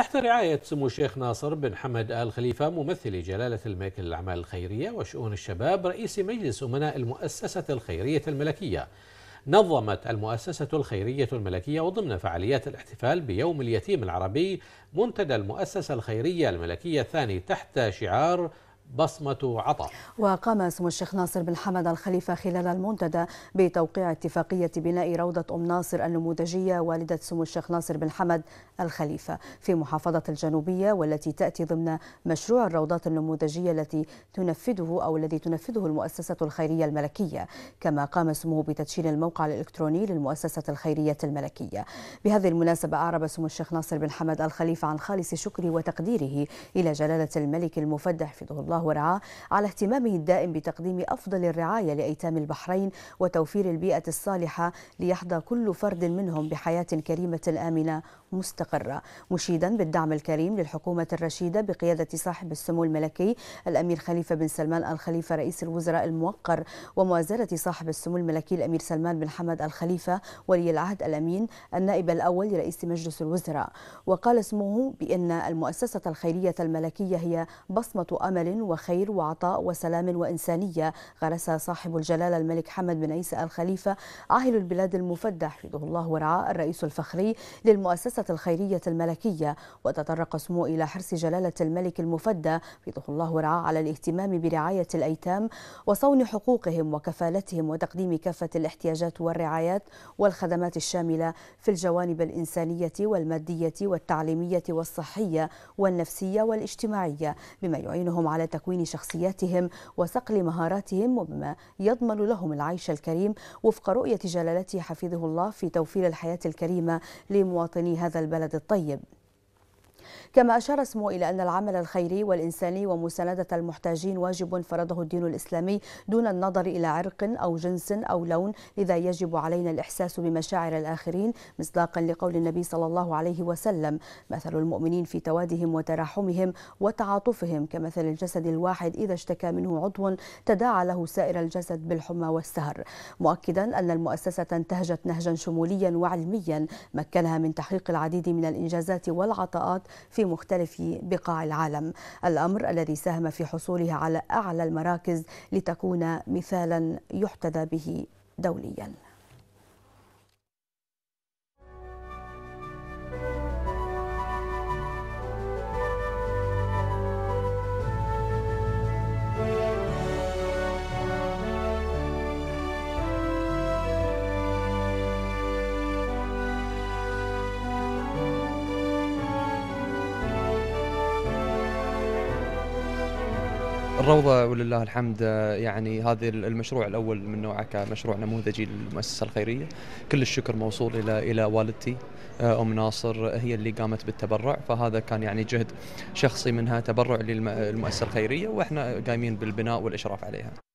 تحت رعاية سمو الشيخ ناصر بن حمد آل خليفة ممثل جلالة الملك للأعمال الخيرية وشؤون الشباب رئيس مجلس أمناء المؤسسة الخيرية الملكية نظمت المؤسسة الخيرية الملكية وضمن فعاليات الاحتفال بيوم اليتيم العربي منتدى المؤسسة الخيرية الملكية الثاني تحت شعار بصمة عطاء وقام سمو الشيخ ناصر بن حمد الخليفة خلال المنتدى بتوقيع اتفاقية بناء روضة أم ناصر النموذجية والدة سمو الشيخ ناصر بن حمد الخليفة في محافظة الجنوبية والتي تأتي ضمن مشروع الروضات النموذجية التي تنفذه أو الذي تنفذه المؤسسة الخيرية الملكية كما قام سموه بتدشين الموقع الإلكتروني للمؤسسة الخيرية الملكية بهذه المناسبة أعرب سمو الشيخ ناصر بن حمد الخليفة عن خالص شكره وتقديره إلى جلالة الملك المفدح حفظه الله حفظه ورعاه على اهتمامه الدائم بتقديم أفضل الرعاية لأيتام البحرين وتوفير البيئة الصالحة ليحظى كل فرد منهم بحياة كريمة آمنة مستقرة مشيدا بالدعم الكريم للحكومة الرشيدة بقيادة صاحب السمو الملكي الأمير خليفة بن سلمان الخليفة رئيس الوزراء الموقر وموازرة صاحب السمو الملكي الأمير سلمان بن حمد الخليفة ولي العهد الأمين النائب الأول لرئيس مجلس الوزراء وقال اسمه بأن المؤسسة الخيرية الملكية هي بصمة أمل وخير وعطاء وسلام وإنسانية غرس صاحب الجلالة الملك حمد بن عيسى الخليفة عاهل البلاد المفدى حفظه الله ورعاه الرئيس الفخري للمؤسسة الخيرية الملكية وتطرق اسمه إلى حرص جلالة الملك المفدى حفظه الله ورعاه على الاهتمام برعاية الأيتام وصون حقوقهم وكفالتهم وتقديم كافة الاحتياجات والرعايات والخدمات الشاملة في الجوانب الإنسانية والمادية والتعليمية والصحية والنفسية والاجتماعية بما يعينهم على تكوين شخصياتهم وصقل مهاراتهم وبما يضمن لهم العيش الكريم وفق رؤية جلالته حفظه الله في توفير الحياة الكريمة لمواطني هذا البلد الطيب كما أشار اسمه إلى أن العمل الخيري والإنساني ومساندة المحتاجين واجب فرضه الدين الإسلامي دون النظر إلى عرق أو جنس أو لون لذا يجب علينا الإحساس بمشاعر الآخرين مصداقا لقول النبي صلى الله عليه وسلم مثل المؤمنين في توادهم وتراحمهم وتعاطفهم كمثل الجسد الواحد إذا اشتكى منه عضو تداعى له سائر الجسد بالحمى والسهر مؤكدا أن المؤسسة انتهجت نهجا شموليا وعلميا مكنها من تحقيق العديد من الإنجازات والعطاءات في مختلف بقاع العالم الأمر الذي ساهم في حصولها على أعلى المراكز لتكون مثالا يحتذى به دوليا الروضة ولله الحمد آه، يعني هذا المشروع الأول من نوعه كمشروع نموذجي للمؤسسة الخيرية كل الشكر موصول إلى إلى والدتي آه، أم ناصر هي اللي قامت بالتبرع فهذا كان يعني جهد شخصي منها تبرع للمؤسسة الخيرية وإحنا قايمين بالبناء والإشراف عليها